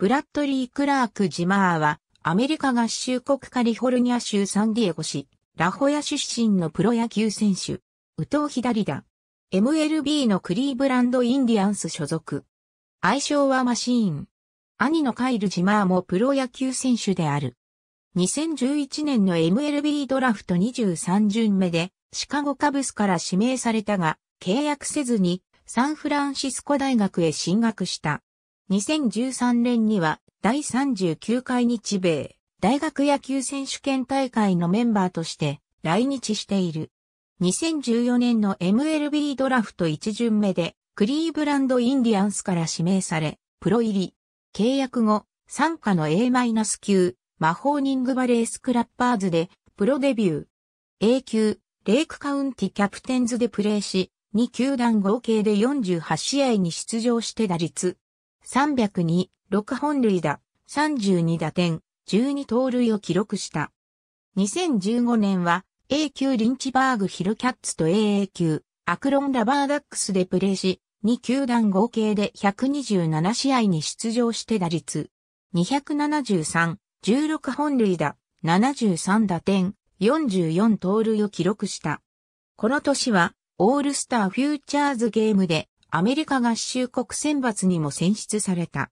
ブラッドリー・クラーク・ジマーは、アメリカ合衆国カリフォルニア州サンディエゴ市、ラホヤ出身のプロ野球選手、右投左打。MLB のクリーブランド・インディアンス所属。愛称はマシーン。兄のカイル・ジマーもプロ野球選手である。2011年の MLB ドラフト23巡目で、シカゴカブスから指名されたが、契約せずにサンフランシスコ大学へ進学した。2013年には第39回日米大学野球選手権大会のメンバーとして来日している。2014年の MLB ドラフト1巡目でクリーブランドインディアンスから指名され、プロ入り、契約後、参加の A- 級、マホーニングバレースクラッパーズでプロデビュー。A 級、レイクカウンティキャプテンズでプレーし、2球団合計で48試合に出場して打率、302、6本塁打、32打点、12盗塁を記録した。2015年は A 級リンチバーグヒルキャッツと AA 級アクロンラバーダックスでプレーし、2球団合計で127試合に出場して打率273、16本塁打、73打点、44盗塁を記録した。この年はオールスターフューチャーズゲームでアメリカ合衆国選抜にも選出された。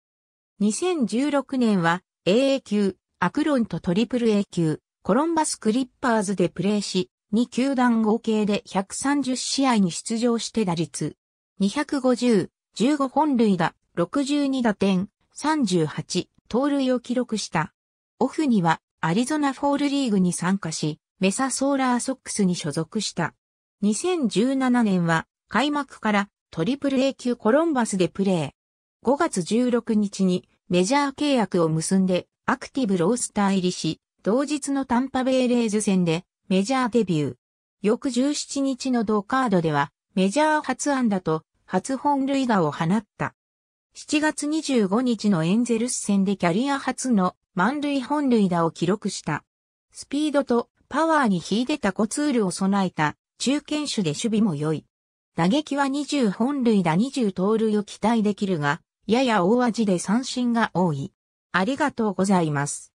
2016年は AA 級、アクロンとトリプル A 級、コロンバスクリッパーズでプレーし、2球団合計で130試合に出場して打率。250、15本塁打、62打点、38、盗塁を記録した。オフにはアリゾナフォールリーグに参加し、メサソーラーソックスに所属した。2017年は開幕からトリプル A 級コロンバスでプレー。5月16日にメジャー契約を結んでアクティブロースター入りし、同日のタンパベイレーズ戦でメジャーデビュー。翌17日のドカードではメジャー初安打と初本塁打を放った。7月25日のエンゼルス戦でキャリア初の満塁本塁打を記録した。スピードとパワーに秀でたコツールを備えた中堅手で守備も良い。打撃は20本塁打20盗塁を期待できるが、やや大味で三振が多い。ありがとうございます。